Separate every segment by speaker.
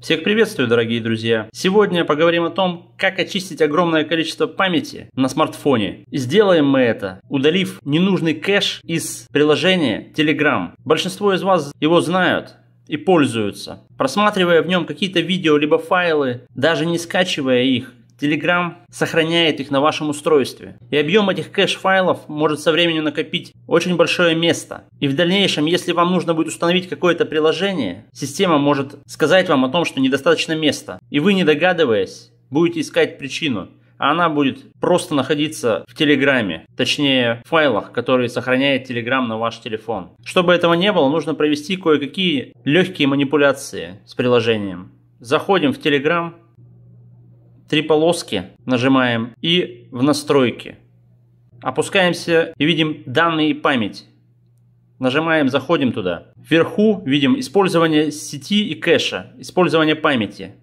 Speaker 1: Всех приветствую, дорогие друзья! Сегодня поговорим о том, как очистить огромное количество памяти на смартфоне. И сделаем мы это, удалив ненужный кэш из приложения Telegram. Большинство из вас его знают и пользуются, просматривая в нем какие-то видео либо файлы, даже не скачивая их, Telegram сохраняет их на вашем устройстве. И объем этих кэш-файлов может со временем накопить очень большое место. И в дальнейшем, если вам нужно будет установить какое-то приложение, система может сказать вам о том, что недостаточно места. И вы, не догадываясь, будете искать причину а она будет просто находиться в Телеграме, точнее в файлах, которые сохраняет Телеграм на ваш телефон. Чтобы этого не было, нужно провести кое-какие легкие манипуляции с приложением. Заходим в Телеграм, три полоски нажимаем и в настройки. Опускаемся и видим данные и память. Нажимаем, заходим туда. Вверху видим использование сети и кэша, использование памяти.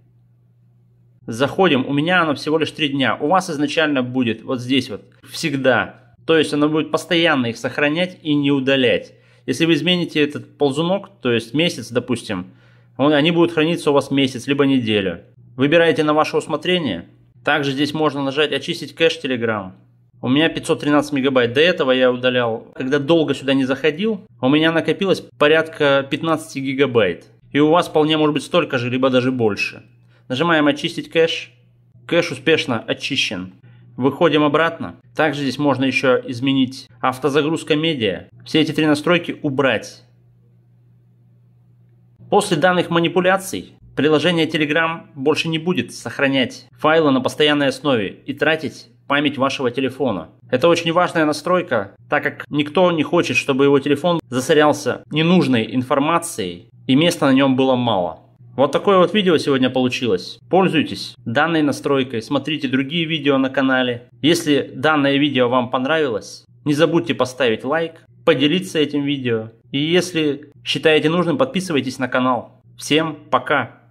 Speaker 1: Заходим, у меня оно всего лишь 3 дня. У вас изначально будет вот здесь вот, всегда. То есть оно будет постоянно их сохранять и не удалять. Если вы измените этот ползунок, то есть месяц, допустим, они будут храниться у вас месяц, либо неделю. Выбирайте на ваше усмотрение. Также здесь можно нажать «Очистить кэш Telegram». У меня 513 мегабайт. До этого я удалял, когда долго сюда не заходил, у меня накопилось порядка 15 гигабайт. И у вас вполне может быть столько же, либо даже больше. Нажимаем «Очистить кэш». Кэш успешно очищен. Выходим обратно. Также здесь можно еще изменить автозагрузка медиа. Все эти три настройки убрать. После данных манипуляций Приложение Telegram больше не будет сохранять файлы на постоянной основе и тратить память вашего телефона. Это очень важная настройка, так как никто не хочет, чтобы его телефон засорялся ненужной информацией и места на нем было мало. Вот такое вот видео сегодня получилось. Пользуйтесь данной настройкой, смотрите другие видео на канале. Если данное видео вам понравилось, не забудьте поставить лайк, поделиться этим видео. И если считаете нужным, подписывайтесь на канал. Всем пока!